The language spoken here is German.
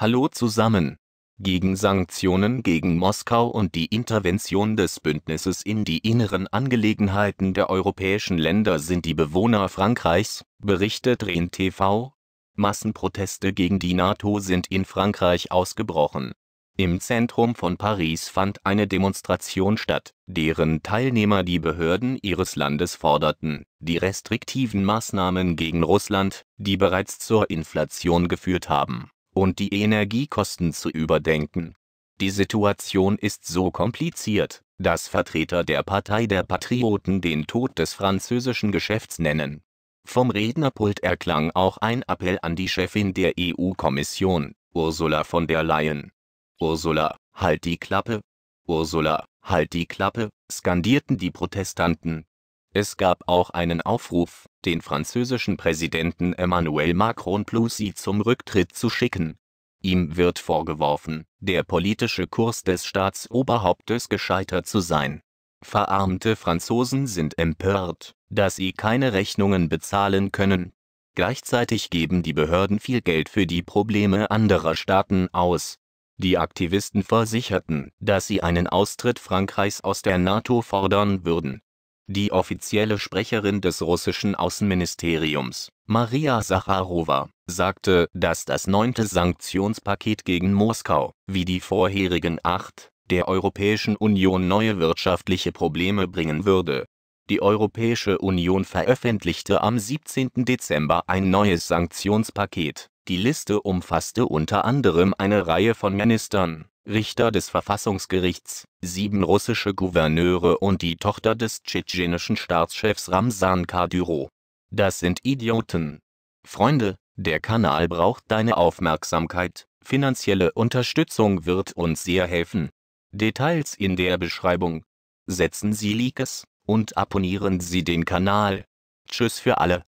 Hallo zusammen. Gegen Sanktionen gegen Moskau und die Intervention des Bündnisses in die inneren Angelegenheiten der europäischen Länder sind die Bewohner Frankreichs, berichtet REN TV. Massenproteste gegen die NATO sind in Frankreich ausgebrochen. Im Zentrum von Paris fand eine Demonstration statt, deren Teilnehmer die Behörden ihres Landes forderten, die restriktiven Maßnahmen gegen Russland, die bereits zur Inflation geführt haben und die Energiekosten zu überdenken. Die Situation ist so kompliziert, dass Vertreter der Partei der Patrioten den Tod des französischen Geschäfts nennen. Vom Rednerpult erklang auch ein Appell an die Chefin der EU-Kommission, Ursula von der Leyen. Ursula, halt die Klappe! Ursula, halt die Klappe! skandierten die Protestanten, es gab auch einen Aufruf, den französischen Präsidenten Emmanuel Macron Pelosi zum Rücktritt zu schicken. Ihm wird vorgeworfen, der politische Kurs des Staatsoberhauptes gescheitert zu sein. Verarmte Franzosen sind empört, dass sie keine Rechnungen bezahlen können. Gleichzeitig geben die Behörden viel Geld für die Probleme anderer Staaten aus. Die Aktivisten versicherten, dass sie einen Austritt Frankreichs aus der NATO fordern würden die offizielle Sprecherin des russischen Außenministeriums, Maria Sacharowa, sagte, dass das neunte Sanktionspaket gegen Moskau, wie die vorherigen acht, der Europäischen Union neue wirtschaftliche Probleme bringen würde. Die Europäische Union veröffentlichte am 17. Dezember ein neues Sanktionspaket, die Liste umfasste unter anderem eine Reihe von Ministern Richter des Verfassungsgerichts, sieben russische Gouverneure und die Tochter des tschetschenischen Staatschefs Ramsan Kadyrow. Das sind Idioten. Freunde, der Kanal braucht deine Aufmerksamkeit, finanzielle Unterstützung wird uns sehr helfen. Details in der Beschreibung. Setzen Sie Likes und abonnieren Sie den Kanal. Tschüss für alle.